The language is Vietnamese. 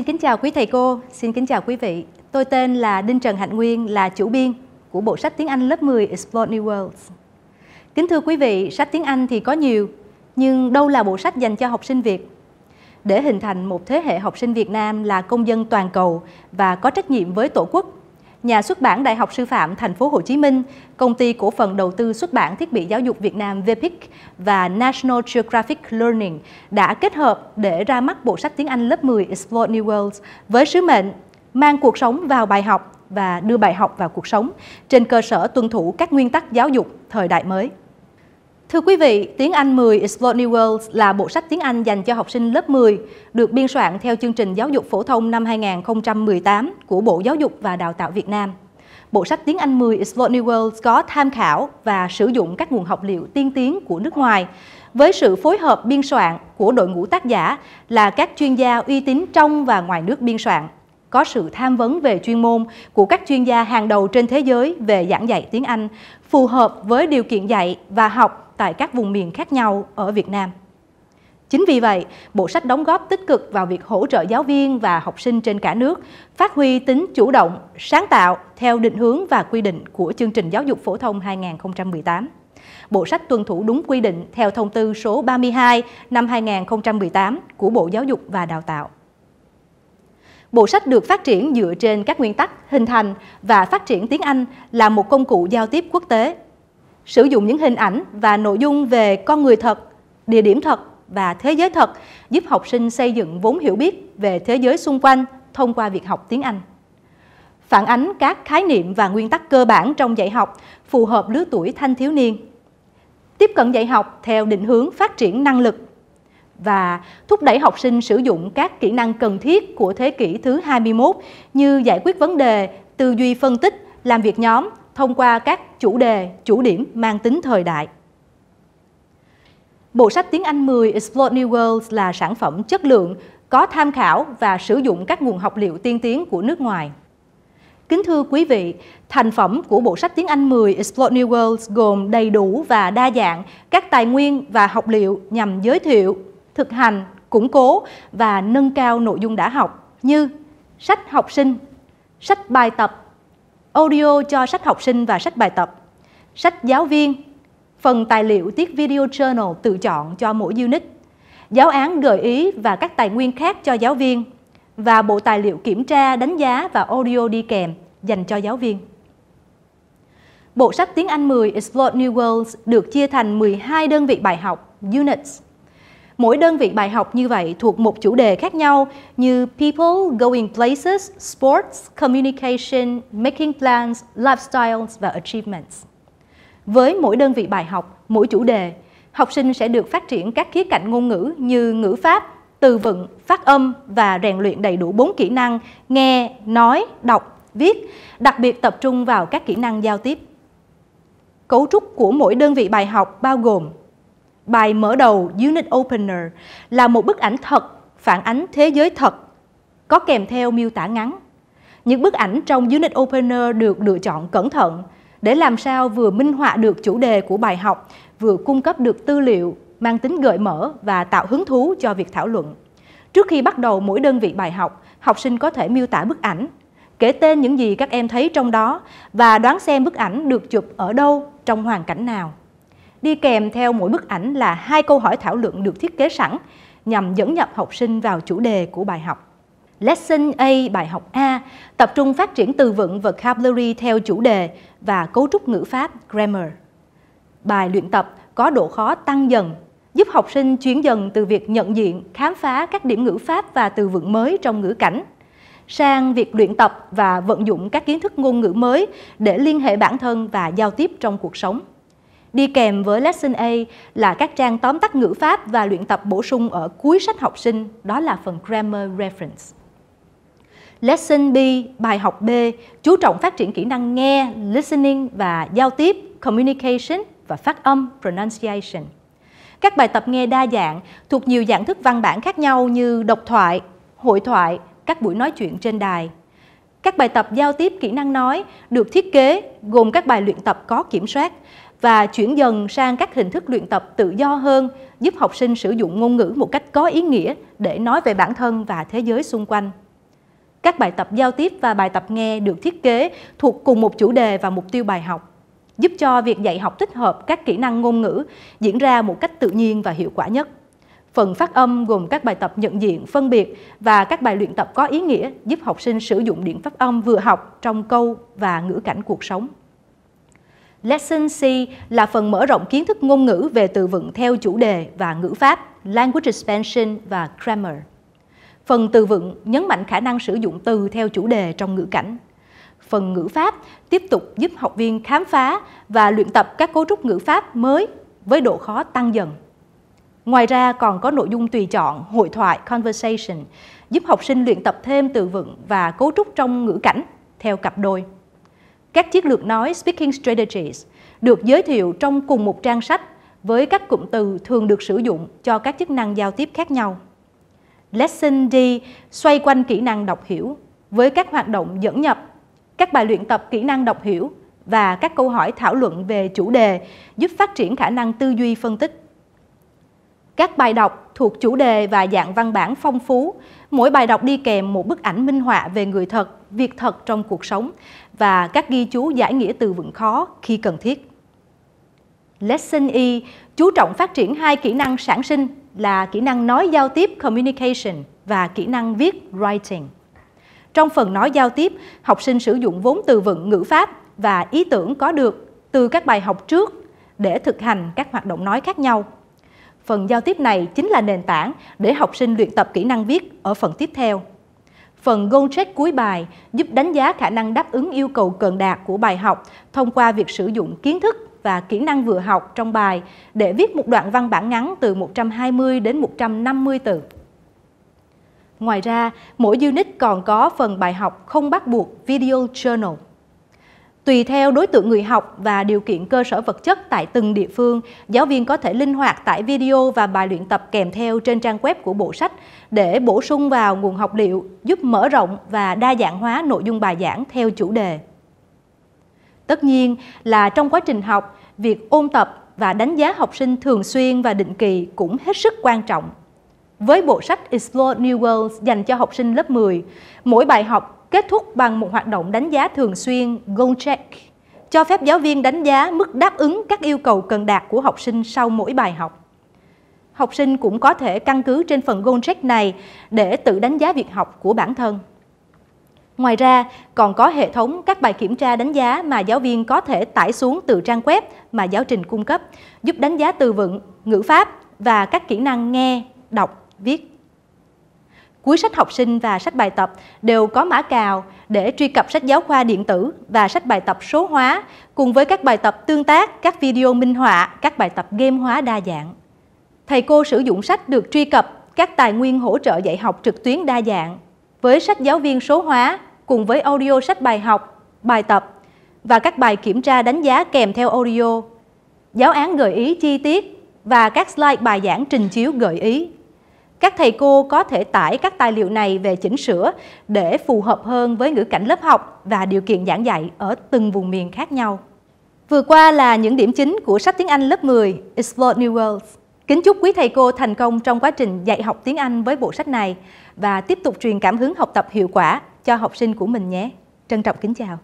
Xin kính chào quý thầy cô, xin kính chào quý vị. Tôi tên là Đinh Trần Hạnh Nguyên, là chủ biên của bộ sách tiếng Anh lớp 10 Explore New Worlds. Kính thưa quý vị, sách tiếng Anh thì có nhiều, nhưng đâu là bộ sách dành cho học sinh Việt? Để hình thành một thế hệ học sinh Việt Nam là công dân toàn cầu và có trách nhiệm với Tổ quốc, nhà xuất bản Đại học Sư phạm Thành phố Hồ Chí Minh, công ty cổ phần đầu tư xuất bản thiết bị giáo dục Việt Nam VPIC và National Geographic Learning đã kết hợp để ra mắt bộ sách tiếng Anh lớp 10 Explore New Worlds với sứ mệnh mang cuộc sống vào bài học và đưa bài học vào cuộc sống trên cơ sở tuân thủ các nguyên tắc giáo dục thời đại mới. Thưa quý vị, Tiếng Anh 10 Explore New worlds là bộ sách tiếng Anh dành cho học sinh lớp 10, được biên soạn theo chương trình giáo dục phổ thông năm 2018 của Bộ Giáo dục và Đào tạo Việt Nam. Bộ sách tiếng Anh 10 Explore New worlds có tham khảo và sử dụng các nguồn học liệu tiên tiến của nước ngoài, với sự phối hợp biên soạn của đội ngũ tác giả là các chuyên gia uy tín trong và ngoài nước biên soạn có sự tham vấn về chuyên môn của các chuyên gia hàng đầu trên thế giới về giảng dạy tiếng Anh, phù hợp với điều kiện dạy và học tại các vùng miền khác nhau ở Việt Nam. Chính vì vậy, bộ sách đóng góp tích cực vào việc hỗ trợ giáo viên và học sinh trên cả nước phát huy tính chủ động, sáng tạo theo định hướng và quy định của chương trình giáo dục phổ thông 2018. Bộ sách tuân thủ đúng quy định theo thông tư số 32 năm 2018 của Bộ Giáo dục và Đào tạo. Bộ sách được phát triển dựa trên các nguyên tắc hình thành và phát triển tiếng Anh là một công cụ giao tiếp quốc tế sử dụng những hình ảnh và nội dung về con người thật, địa điểm thật và thế giới thật, giúp học sinh xây dựng vốn hiểu biết về thế giới xung quanh thông qua việc học tiếng Anh. Phản ánh các khái niệm và nguyên tắc cơ bản trong dạy học phù hợp lứa tuổi thanh thiếu niên. Tiếp cận dạy học theo định hướng phát triển năng lực và thúc đẩy học sinh sử dụng các kỹ năng cần thiết của thế kỷ thứ 21 như giải quyết vấn đề, tư duy phân tích, làm việc nhóm, thông qua các chủ đề, chủ điểm mang tính thời đại. Bộ sách tiếng Anh 10 Explore New Worlds là sản phẩm chất lượng, có tham khảo và sử dụng các nguồn học liệu tiên tiến của nước ngoài. Kính thưa quý vị, thành phẩm của bộ sách tiếng Anh 10 Explore New Worlds gồm đầy đủ và đa dạng các tài nguyên và học liệu nhằm giới thiệu, thực hành, củng cố và nâng cao nội dung đã học như sách học sinh, sách bài tập, audio cho sách học sinh và sách bài tập, sách giáo viên, phần tài liệu tiết video journal tự chọn cho mỗi unit, giáo án gợi ý và các tài nguyên khác cho giáo viên và bộ tài liệu kiểm tra, đánh giá và audio đi kèm dành cho giáo viên. Bộ sách tiếng Anh 10 Explore New Worlds được chia thành 12 đơn vị bài học, units, Mỗi đơn vị bài học như vậy thuộc một chủ đề khác nhau như People, Going Places, Sports, Communication, Making Plans, Lifestyles và Achievements. Với mỗi đơn vị bài học, mỗi chủ đề, học sinh sẽ được phát triển các khía cạnh ngôn ngữ như ngữ pháp, từ vựng, phát âm và rèn luyện đầy đủ bốn kỹ năng nghe, nói, đọc, viết, đặc biệt tập trung vào các kỹ năng giao tiếp. Cấu trúc của mỗi đơn vị bài học bao gồm bài mở đầu Unit Opener là một bức ảnh thật phản ánh thế giới thật, có kèm theo miêu tả ngắn. Những bức ảnh trong Unit Opener được lựa chọn cẩn thận để làm sao vừa minh họa được chủ đề của bài học, vừa cung cấp được tư liệu mang tính gợi mở và tạo hứng thú cho việc thảo luận. Trước khi bắt đầu mỗi đơn vị bài học, học sinh có thể miêu tả bức ảnh, kể tên những gì các em thấy trong đó và đoán xem bức ảnh được chụp ở đâu, trong hoàn cảnh nào. Đi kèm theo mỗi bức ảnh là hai câu hỏi thảo luận được thiết kế sẵn nhằm dẫn nhập học sinh vào chủ đề của bài học. Lesson A bài học A tập trung phát triển từ vựng vocabulary theo chủ đề và cấu trúc ngữ pháp grammar. Bài luyện tập có độ khó tăng dần, giúp học sinh chuyển dần từ việc nhận diện, khám phá các điểm ngữ pháp và từ vựng mới trong ngữ cảnh sang việc luyện tập và vận dụng các kiến thức ngôn ngữ mới để liên hệ bản thân và giao tiếp trong cuộc sống. Đi kèm với Lesson A là các trang tóm tắt ngữ pháp và luyện tập bổ sung ở cuối sách học sinh, đó là phần Grammar Reference. Lesson B, bài học B, chú trọng phát triển kỹ năng nghe, listening và giao tiếp, communication và phát âm, pronunciation. Các bài tập nghe đa dạng thuộc nhiều dạng thức văn bản khác nhau như độc thoại, hội thoại, các buổi nói chuyện trên đài. Các bài tập giao tiếp kỹ năng nói được thiết kế gồm các bài luyện tập có kiểm soát và chuyển dần sang các hình thức luyện tập tự do hơn, giúp học sinh sử dụng ngôn ngữ một cách có ý nghĩa để nói về bản thân và thế giới xung quanh. Các bài tập giao tiếp và bài tập nghe được thiết kế thuộc cùng một chủ đề và mục tiêu bài học, giúp cho việc dạy học tích hợp các kỹ năng ngôn ngữ diễn ra một cách tự nhiên và hiệu quả nhất. Phần phát âm gồm các bài tập nhận diện, phân biệt và các bài luyện tập có ý nghĩa giúp học sinh sử dụng điện phát âm vừa học trong câu và ngữ cảnh cuộc sống. Lesson C là phần mở rộng kiến thức ngôn ngữ về từ vựng theo chủ đề và ngữ pháp, language expansion và grammar. Phần từ vựng nhấn mạnh khả năng sử dụng từ theo chủ đề trong ngữ cảnh. Phần ngữ pháp tiếp tục giúp học viên khám phá và luyện tập các cấu trúc ngữ pháp mới với độ khó tăng dần. Ngoài ra còn có nội dung tùy chọn, hội thoại, conversation, giúp học sinh luyện tập thêm từ vựng và cấu trúc trong ngữ cảnh theo cặp đôi các chiến lược nói Speaking Strategies được giới thiệu trong cùng một trang sách với các cụm từ thường được sử dụng cho các chức năng giao tiếp khác nhau. Lesson D xoay quanh kỹ năng đọc hiểu với các hoạt động dẫn nhập, các bài luyện tập kỹ năng đọc hiểu và các câu hỏi thảo luận về chủ đề giúp phát triển khả năng tư duy phân tích. Các bài đọc thuộc chủ đề và dạng văn bản phong phú. Mỗi bài đọc đi kèm một bức ảnh minh họa về người thật, việc thật trong cuộc sống và các ghi chú giải nghĩa từ vựng khó khi cần thiết. Lesson E chú trọng phát triển hai kỹ năng sản sinh là kỹ năng nói giao tiếp communication và kỹ năng viết writing. Trong phần nói giao tiếp, học sinh sử dụng vốn từ vựng ngữ pháp và ý tưởng có được từ các bài học trước để thực hành các hoạt động nói khác nhau Phần giao tiếp này chính là nền tảng để học sinh luyện tập kỹ năng viết ở phần tiếp theo. Phần goal check cuối bài giúp đánh giá khả năng đáp ứng yêu cầu cần đạt của bài học thông qua việc sử dụng kiến thức và kỹ năng vừa học trong bài để viết một đoạn văn bản ngắn từ 120 đến 150 từ. Ngoài ra, mỗi unit còn có phần bài học không bắt buộc Video Journal. Tùy theo đối tượng người học và điều kiện cơ sở vật chất tại từng địa phương, giáo viên có thể linh hoạt tải video và bài luyện tập kèm theo trên trang web của bộ sách để bổ sung vào nguồn học liệu, giúp mở rộng và đa dạng hóa nội dung bài giảng theo chủ đề. Tất nhiên là trong quá trình học, việc ôn tập và đánh giá học sinh thường xuyên và định kỳ cũng hết sức quan trọng. Với bộ sách Explore New Worlds dành cho học sinh lớp 10, mỗi bài học kết thúc bằng một hoạt động đánh giá thường xuyên Goal Check, cho phép giáo viên đánh giá mức đáp ứng các yêu cầu cần đạt của học sinh sau mỗi bài học. Học sinh cũng có thể căn cứ trên phần Goal Check này để tự đánh giá việc học của bản thân. Ngoài ra, còn có hệ thống các bài kiểm tra đánh giá mà giáo viên có thể tải xuống từ trang web mà giáo trình cung cấp, giúp đánh giá từ vựng, ngữ pháp và các kỹ năng nghe, đọc, viết. Cuối sách học sinh và sách bài tập đều có mã cào để truy cập sách giáo khoa điện tử và sách bài tập số hóa cùng với các bài tập tương tác, các video minh họa, các bài tập game hóa đa dạng. Thầy cô sử dụng sách được truy cập các tài nguyên hỗ trợ dạy học trực tuyến đa dạng với sách giáo viên số hóa cùng với audio sách bài học, bài tập và các bài kiểm tra đánh giá kèm theo audio. Giáo án gợi ý chi tiết và các slide bài giảng trình chiếu gợi ý các thầy cô có thể tải các tài liệu này về chỉnh sửa để phù hợp hơn với ngữ cảnh lớp học và điều kiện giảng dạy ở từng vùng miền khác nhau. Vừa qua là những điểm chính của sách tiếng Anh lớp 10 Explore New Worlds. Kính chúc quý thầy cô thành công trong quá trình dạy học tiếng Anh với bộ sách này và tiếp tục truyền cảm hứng học tập hiệu quả cho học sinh của mình nhé. Trân trọng kính chào.